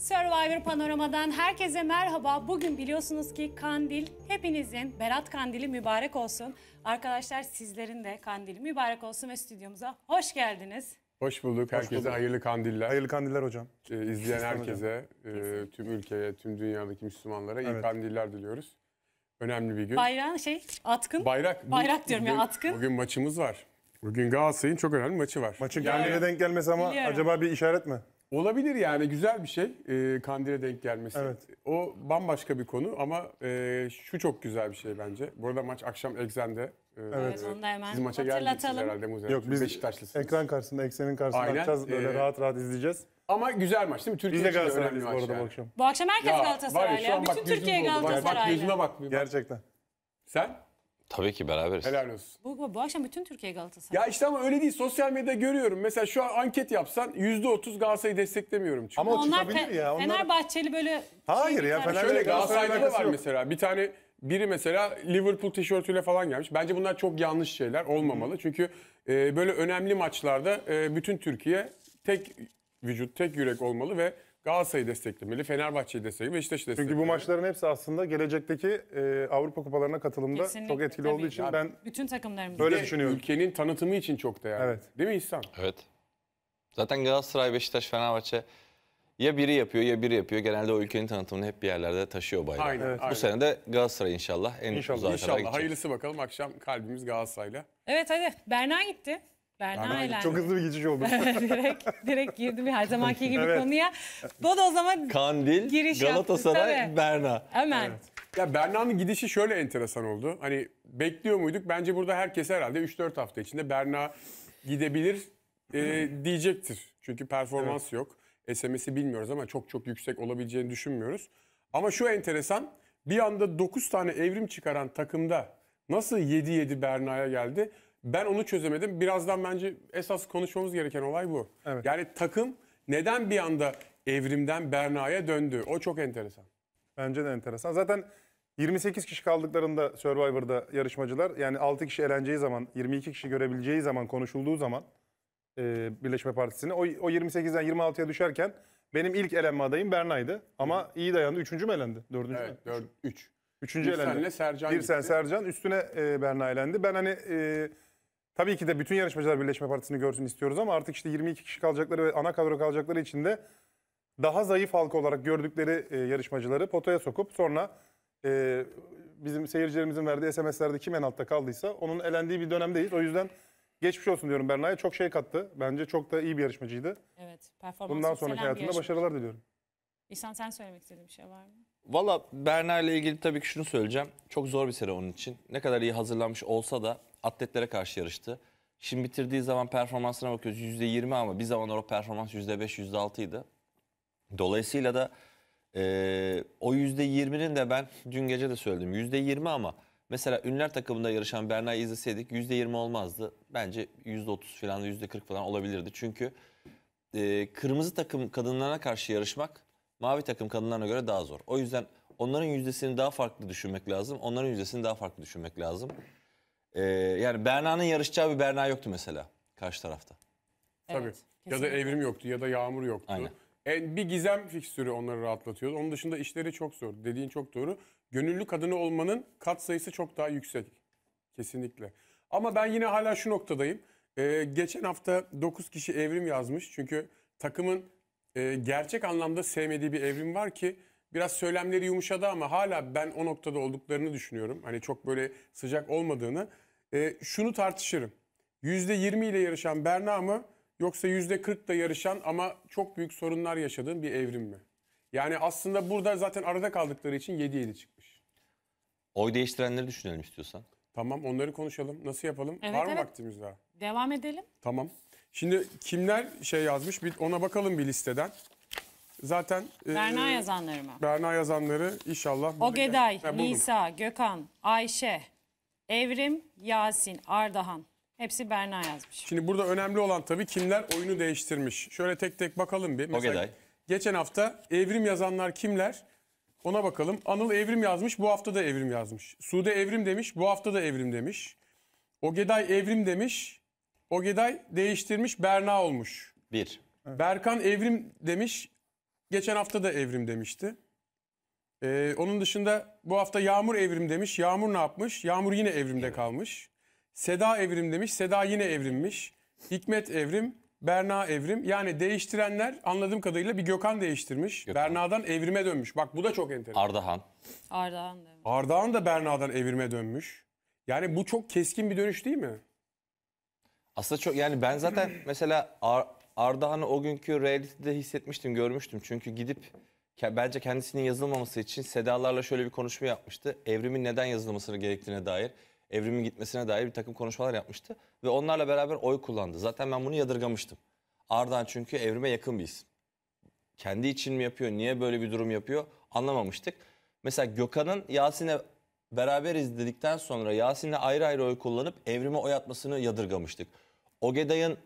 Survivor Panorama'dan herkese merhaba. Bugün biliyorsunuz ki kandil hepinizin Berat Kandili mübarek olsun. Arkadaşlar sizlerin de kandili mübarek olsun ve stüdyomuza hoş geldiniz. Hoş bulduk. herkese bulduk. hayırlı kandiller. Hayırlı kandiller hocam. Ee, izleyen herkese, e, tüm ülkeye, tüm dünyadaki Müslümanlara evet. iyi kandiller diliyoruz. Önemli bir gün. Bayrağın şey, atkın. Bayrak. Bayrak diyorum bugün, ya atkın. Bugün maçımız var. Bugün Galatasaray'ın çok önemli maçı var. Maçın yani, kendine denk gelmesi ama Biliyorum. acaba bir işaret mi? Olabilir yani güzel bir şey e, Kandil'e denk gelmesi. Evet. O bambaşka bir konu ama e, şu çok güzel bir şey bence. Bu arada maç akşam Eksen'de. E, Evet, onu da hemen Siz maça hatırlatalım. herhalde Muzer. Yok biz Beşiktaşlısınız. Ekran karşısında, eksenin karşısında Aynen, açacağız. Böyle e, rahat rahat izleyeceğiz. Ama güzel maç değil mi? Türkiye de için de Galatasaraylıyız bu arada bu akşam. Bu akşam herkes Ya, Galatasaraylı. şu bak Bütün gözüm Türkiye doldu. Bak, gözüme bak. bak. Gerçekten. Sen? Tabii ki beraberiz. Helal olsun. Bu, bu akşam bütün Türkiye Galatasaray. Ya işte ama öyle değil. Sosyal medyada görüyorum. Mesela şu an anket yapsan yüzde otuz Galatasaray'ı desteklemiyorum. Çünkü. Ama o Onlar çıkabilir Fe- ya. Onlar... Fenerbahçeli böyle... Hayır ya Fenerbahçe Şöyle Galatasaray'da da var yok. mesela. Bir tane biri mesela Liverpool tişörtüyle falan gelmiş. Bence bunlar çok yanlış şeyler olmamalı. Hı. Çünkü e, böyle önemli maçlarda e, bütün Türkiye tek vücut, tek yürek olmalı ve Galatasaray'ı desteklemeli, Fenerbahçe'yi desteklemeli, Beşiktaş'ı desteklemeli. Çünkü bu maçların hepsi aslında gelecekteki e, Avrupa kupalarına katılımda Kesinlikle, çok etkili tabii. olduğu için Yani ben Bütün takımlarımız. Böyle- düşünüyorum. Ülkenin tanıtımı için çok değerli. Evet. Değil mi İhsan? Evet. Zaten Galatasaray, Beşiktaş, Fenerbahçe ya biri yapıyor ya biri yapıyor. Genelde o ülkenin tanıtımını hep bir yerlerde taşıyor bayrağı. Aynen, Evet. aynen. Bu sene de Galatasaray inşallah en İnşallah, uzağa kadar İnşallah hayırlısı bakalım akşam kalbimiz Galatasaray'la. Evet hadi. Berna gitti. Berna Berna Eğlendi. Çok hızlı bir geçiş oldu. direkt, direkt girdim her zamanki gibi Evet. konuya. Bu da o zaman Kandil, Giriş yaptı, Galatasaray, Berna. hemen. Ya Berna'nın gidişi şöyle enteresan oldu. Hani bekliyor muyduk? Bence burada herkes herhalde 3-4 hafta içinde Berna gidebilir e, hmm. diyecektir. Çünkü performans yok. SMS'i bilmiyoruz ama çok çok yüksek olabileceğini düşünmüyoruz. Ama şu enteresan bir anda 9 tane evrim çıkaran takımda nasıl 7-7 Berna'ya geldi? Ben onu çözemedim. Birazdan bence esas konuşmamız gereken olay bu. Evet. Yani takım neden bir anda evrimden Berna'ya döndü? O çok enteresan. Bence de enteresan. Zaten 28 kişi kaldıklarında Survivor'da yarışmacılar yani 6 kişi eleneceği zaman 22 kişi görebileceği zaman konuşulduğu zaman e, Birleşme Partisi'ni o, o 28'den 26'ya düşerken benim ilk elenme adayım Berna'ydı ama Hı. iyi dayandı. Üçüncü mü elendi? Dördüncü evet, mü? Dört, üç. Üçüncü bir elendi. Senle Sercan bir sen Sercan üstüne e, Berna elendi. Ben hani e, Tabii ki de bütün yarışmacılar Birleşme Partisi'ni görsün istiyoruz ama artık işte 22 kişi kalacakları ve ana kadro kalacakları için de daha zayıf halka olarak gördükleri e, yarışmacıları potaya sokup sonra e, bizim seyircilerimizin verdiği SMS'lerde kim en altta kaldıysa onun elendiği bir dönemdeyiz. O yüzden geçmiş olsun diyorum Berna'ya. Çok şey kattı. Bence çok da iyi bir yarışmacıydı. Evet. Bundan sonraki hayatında başarılar diliyorum. İhsan sen söylemek istediğin bir şey var mı? Valla Berna ile ilgili tabii ki şunu söyleyeceğim. Çok zor bir sene onun için. Ne kadar iyi hazırlanmış olsa da atletlere karşı yarıştı. Şimdi bitirdiği zaman performansına bakıyoruz %20 ama bir zamanlar o performans %5, %6 idi. Dolayısıyla da e, o %20'nin de ben dün gece de söyledim %20 ama mesela ünler takımında yarışan Berna'yı izleseydik %20 olmazdı. Bence %30 falan %40 falan olabilirdi. Çünkü e, kırmızı takım kadınlarına karşı yarışmak mavi takım kadınlarına göre daha zor. O yüzden onların yüzdesini daha farklı düşünmek lazım. Onların yüzdesini daha farklı düşünmek lazım. Ee, yani Berna'nın yarışacağı bir Berna yoktu mesela karşı tarafta. Tabii. Evet, ya da evrim yoktu ya da yağmur yoktu. Aynen. En, bir gizem fikstürü onları rahatlatıyordu. Onun dışında işleri çok zor. Dediğin çok doğru. Gönüllü kadını olmanın kat sayısı çok daha yüksek. Kesinlikle. Ama ben yine hala şu noktadayım. Ee, geçen hafta 9 kişi evrim yazmış. Çünkü takımın e, gerçek anlamda sevmediği bir evrim var ki biraz söylemleri yumuşadı ama hala ben o noktada olduklarını düşünüyorum. Hani çok böyle sıcak olmadığını. E, şunu tartışırım. %20 ile yarışan Berna mı yoksa %40 da yarışan ama çok büyük sorunlar yaşadığın bir evrim mi? Yani aslında burada zaten arada kaldıkları için 7-7 çıkmış. Oy değiştirenleri düşünelim istiyorsan. Tamam onları konuşalım. Nasıl yapalım? Evet, Var mı evet. vaktimiz daha? Devam edelim. Tamam. Şimdi kimler şey yazmış bir ona bakalım bir listeden. Zaten e, Berna e, yazanları mı? Berna yazanları inşallah. Ogeday, yani. Nisa, Gökhan, Ayşe, Evrim, Yasin, Ardahan. Hepsi Berna yazmış. Şimdi burada önemli olan tabii kimler oyunu değiştirmiş. Şöyle tek tek bakalım bir. Mesela Ogeday. Geçen hafta Evrim yazanlar kimler? Ona bakalım. Anıl Evrim yazmış, bu hafta da Evrim yazmış. Sude Evrim demiş, bu hafta da Evrim demiş. Ogeday Evrim demiş. Ogeday değiştirmiş Berna olmuş. Bir. Berkan Evrim demiş. Geçen hafta da Evrim demişti. Ee, onun dışında bu hafta Yağmur Evrim demiş. Yağmur ne yapmış? Yağmur yine Evrim'de kalmış. Seda Evrim demiş. Seda yine Evrim'miş. Hikmet Evrim, Berna Evrim. Yani değiştirenler anladığım kadarıyla bir Gökhan değiştirmiş. Gökhan. Berna'dan Evrim'e dönmüş. Bak bu da çok enteresan. Ardahan. Ardahan demiş. Ardahan da Berna'dan Evrim'e dönmüş. Yani bu çok keskin bir dönüş değil mi? Aslında çok yani ben zaten mesela Ar Ardahan'ı o günkü realitede hissetmiştim, görmüştüm. Çünkü gidip ke bence kendisinin yazılmaması için Sedalarla şöyle bir konuşma yapmıştı. Evrimin neden yazılmasını gerektiğine dair, evrimin gitmesine dair bir takım konuşmalar yapmıştı. Ve onlarla beraber oy kullandı. Zaten ben bunu yadırgamıştım. Ardahan çünkü evrime yakın bir isim. Kendi için mi yapıyor, niye böyle bir durum yapıyor anlamamıştık. Mesela Gökhan'ın Yasin'e beraber izledikten sonra Yasin'le ayrı ayrı oy kullanıp evrime oy atmasını yadırgamıştık. Ogeday'ın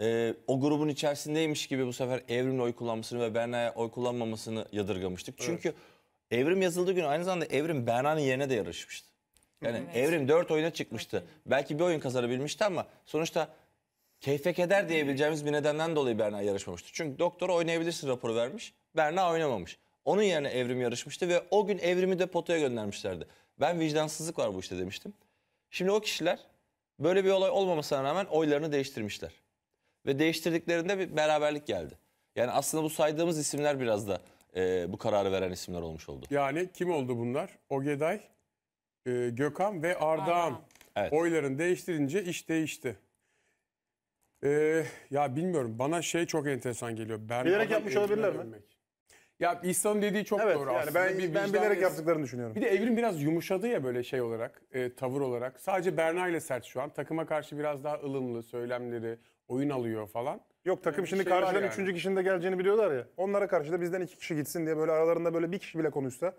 e, o grubun içerisindeymiş gibi bu sefer Evrim'le oy kullanmasını ve Berna'ya oy kullanmamasını yadırgamıştık. Çünkü evet. Evrim yazıldığı gün aynı zamanda Evrim Berna'nın yerine de yarışmıştı. Yani evet. Evrim 4 oyuna çıkmıştı. Evet. Belki bir oyun kazanabilmişti ama sonuçta keyfek eder diyebileceğimiz bir nedenden dolayı Berna yarışmamıştı. Çünkü doktora oynayabilirsin raporu vermiş. Berna oynamamış. Onun yerine Evrim yarışmıştı ve o gün Evrim'i de potaya göndermişlerdi. Ben vicdansızlık var bu işte demiştim. Şimdi o kişiler Böyle bir olay olmamasına rağmen oylarını değiştirmişler. Ve değiştirdiklerinde bir beraberlik geldi. Yani aslında bu saydığımız isimler biraz da e, bu kararı veren isimler olmuş oldu. Yani kim oldu bunlar? Ogeday, e, Gökhan ve Ardahan. Evet. Oyların değiştirince iş değişti. E, ya bilmiyorum bana şey çok enteresan geliyor. Bilerek yapmış olabilirler mi? Ölmek. Ya İhsan'ın dediği çok Evet doğru yani aslında. ben, Bir ben bilerek es- yaptıklarını düşünüyorum. Bir de evrim biraz yumuşadı ya böyle şey olarak, e, tavır olarak. Sadece Berna ile sert şu an. Takıma karşı biraz daha ılımlı, söylemleri, oyun alıyor falan. Yok takım bir şimdi şey karşıdan yani. üçüncü kişinin de geleceğini biliyorlar ya. Onlara karşı da bizden iki kişi gitsin diye böyle aralarında böyle bir kişi bile konuşsa.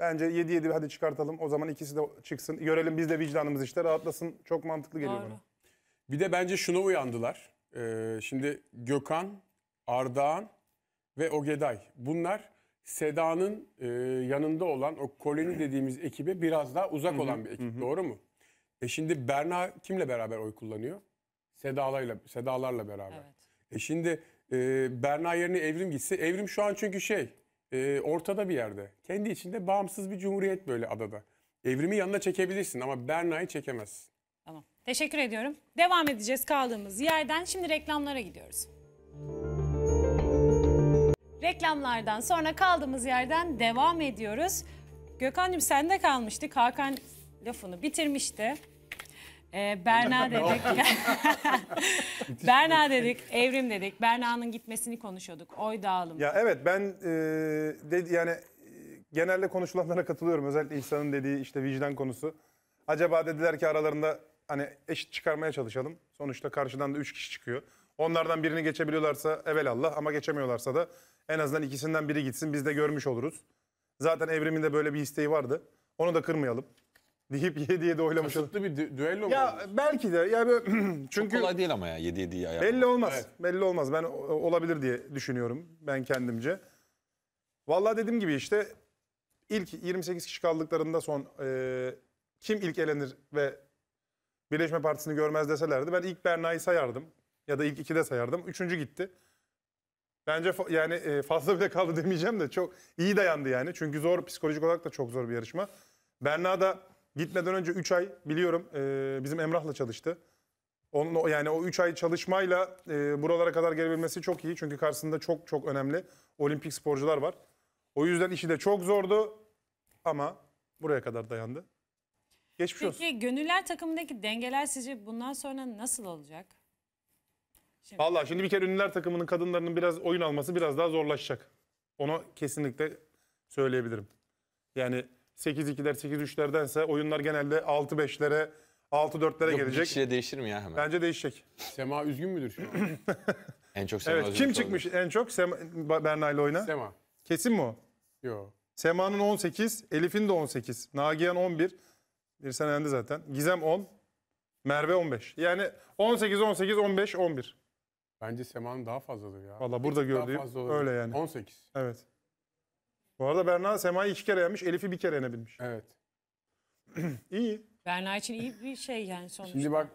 Bence 7-7 hadi çıkartalım. O zaman ikisi de çıksın. Görelim biz de vicdanımız işte rahatlasın. Çok mantıklı geliyor Doğru. bana. Bir de bence şuna uyandılar. E, şimdi Gökhan, Ardahan ve Ogeday. Bunlar Seda'nın e, yanında olan o koloni dediğimiz ekibe biraz daha uzak olan bir ekip. Doğru mu? E şimdi Berna kimle beraber oy kullanıyor? Seda'larla Seda'larla beraber. Evet. E şimdi e, Berna yerine Evrim gitse Evrim şu an çünkü şey e, ortada bir yerde. Kendi içinde bağımsız bir cumhuriyet böyle adada. Evrimi yanına çekebilirsin ama Berna'yı çekemezsin. Tamam. Teşekkür ediyorum. Devam edeceğiz kaldığımız yerden. Şimdi reklamlara gidiyoruz. Reklamlardan sonra kaldığımız yerden devam ediyoruz. Gökhan'cığım sende kalmıştık. Hakan lafını bitirmişti. Ee, Berna dedik. Berna dedik, Evrim dedik. Berna'nın gitmesini konuşuyorduk. Oy dağılımı. Ya evet ben e, dedi yani genelde konuşulanlara katılıyorum. Özellikle İhsan'ın dediği işte vicdan konusu. Acaba dediler ki aralarında hani eşit çıkarmaya çalışalım. Sonuçta karşıdan da üç kişi çıkıyor. Onlardan birini geçebiliyorlarsa evelallah ama geçemiyorlarsa da en azından ikisinden biri gitsin biz de görmüş oluruz. Zaten Evrim'in de böyle bir isteği vardı. Onu da kırmayalım. Deyip 7-7 oylamış. Kasıtlı bir dü düello mu? Ya olmuş? belki de. Ya böyle, çünkü Çok kolay değil ama ya 7-7'yi ayarlamak. Belli olmaz. Evet. Belli olmaz. Ben olabilir diye düşünüyorum ben kendimce. Vallahi dediğim gibi işte ilk 28 kişi kaldıklarında son e, kim ilk elenir ve Birleşme Partisi'ni görmez deselerdi ben ilk Berna'yı sayardım ya da ilk iki de sayardım. Üçüncü gitti. Bence yani e, fazla bile kaldı demeyeceğim de çok iyi dayandı yani. Çünkü zor psikolojik olarak da çok zor bir yarışma. Berna da gitmeden önce 3 ay biliyorum e, bizim Emrah'la çalıştı. Onun, yani o 3 ay çalışmayla e, buralara kadar gelebilmesi çok iyi. Çünkü karşısında çok çok önemli olimpik sporcular var. O yüzden işi de çok zordu ama buraya kadar dayandı. Geçmiş Peki, olsun. Peki gönüller takımındaki dengeler sizce bundan sonra nasıl olacak? Şimdi. Vallahi şimdi bir kere ünlüler takımının kadınlarının biraz oyun alması biraz daha zorlaşacak. Onu kesinlikle söyleyebilirim. Yani 8-2'ler 8-3'lerdense oyunlar genelde 6-5'lere 6-4'lere gelecek. Yok değişir mi ya hemen? Bence değişecek. Sema üzgün müdür şu an? en çok Sema Evet kim çıkmış olabilir. en çok Sema, Berna ile oyna? Sema. Kesin mi o? Yok. Sema'nın 18, Elif'in de 18, Nagihan 11. Bir sene zaten. Gizem 10, Merve 15. Yani 18, 18, 15, 11. Bence Sema'nın daha fazladır ya. Valla burada gördüğüm öyle yani. 18. Evet. Bu arada Berna Sema'yı iki kere yenmiş, Elif'i bir kere yenebilmiş. Evet. İyi. Berna için iyi bir şey yani sonuçta. Şimdi bak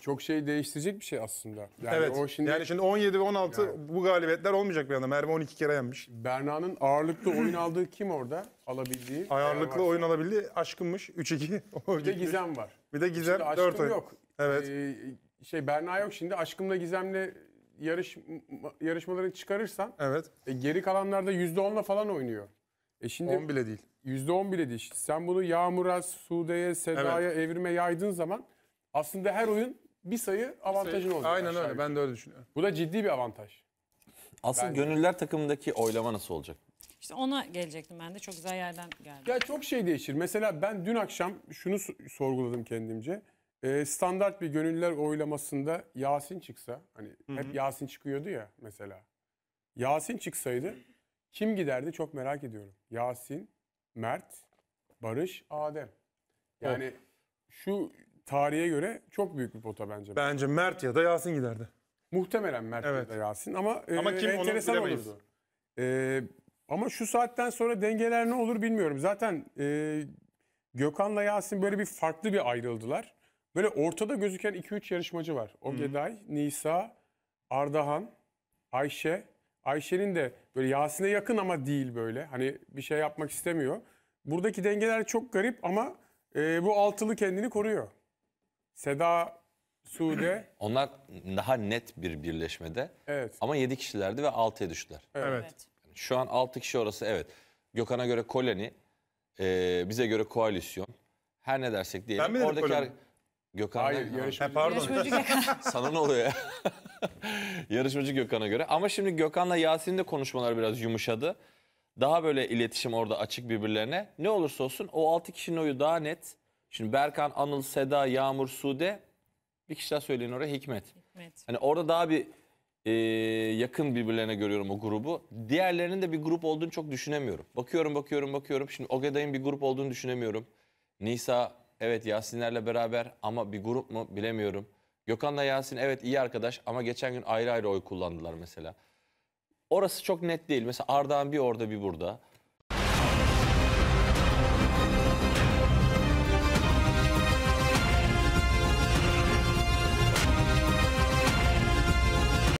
çok şey değiştirecek bir şey aslında. Yani evet. O şimdi... Yani şimdi 17 ve 16 yani. bu galibiyetler olmayacak bir anda. Merve 12 kere yenmiş. Berna'nın ağırlıklı oyun aldığı kim orada? Alabildiği. Ağırlıklı oyun alabildiği aşkınmış. 3-2. bir de Gizem var. Bir de Gizem şimdi 4 oyun. yok. Evet. Ee, şey Berna yok şimdi. Aşkımla Gizem'le yarış yarışmalarını çıkarırsan evet. E, geri kalanlarda %10'la falan oynuyor. E şimdi 10 bile değil. %10 bile değil. Sen bunu Yağmur'a, Sude'ye, Seda'ya, evet. Evrim'e yaydığın zaman aslında her oyun bir sayı avantajın bir Aynen öyle. Gibi. Ben de öyle düşünüyorum. Bu da ciddi bir avantaj. Asıl Bence. gönüller takımındaki oylama nasıl olacak? İşte ona gelecektim ben de. Çok güzel yerden geldim. Ya çok şey değişir. Mesela ben dün akşam şunu sorguladım kendimce. Ee, standart bir gönüller oylamasında Yasin çıksa, hani Hı-hı. hep Yasin çıkıyordu ya mesela. Yasin çıksaydı kim giderdi çok merak ediyorum. Yasin, Mert, Barış, Adem. Yani evet. şu tarihe göre çok büyük bir pota bence. Bence Mert ya da Yasin giderdi. Muhtemelen Mert evet. ya da Yasin ama, e, ama e, kim enteresan olurdu. E, ama şu saatten sonra dengeler ne olur bilmiyorum. Zaten e, Gökhan'la Yasin böyle bir farklı bir ayrıldılar. Böyle ortada gözüken 2-3 yarışmacı var. Ogeday, Hı. Nisa, Ardahan, Ayşe. Ayşe'nin de böyle Yasin'e yakın ama değil böyle. Hani bir şey yapmak istemiyor. Buradaki dengeler çok garip ama e, bu altılı kendini koruyor. Seda, Sude. Onlar daha net bir birleşmede. Evet. Ama 7 kişilerdi ve 6'ya düştüler. Evet. evet. Şu an 6 kişi orası evet. Gökhan'a göre koloni, e, bize göre koalisyon. Her ne dersek diyelim. Ben mi dedim Oradakiler... koloni? Gökhan Hayır, yarışmacı. pardon. Yarışmacı Sana ne oluyor ya? yarışmacı Gökhan'a göre. Ama şimdi Gökhan'la Yasin'in de konuşmalar biraz yumuşadı. Daha böyle iletişim orada açık birbirlerine. Ne olursa olsun o 6 kişinin oyu daha net. Şimdi Berkan, Anıl, Seda, Yağmur, Sude. Bir kişi daha söyleyin oraya Hikmet. Hikmet. Hani orada daha bir e, yakın birbirlerine görüyorum o grubu. Diğerlerinin de bir grup olduğunu çok düşünemiyorum. Bakıyorum, bakıyorum, bakıyorum. Şimdi Ogeday'ın bir grup olduğunu düşünemiyorum. Nisa Evet Yasinlerle beraber ama bir grup mu bilemiyorum. Gökhan'la Yasin evet iyi arkadaş ama geçen gün ayrı ayrı oy kullandılar mesela. Orası çok net değil. Mesela Arda'nın bir orada bir burada.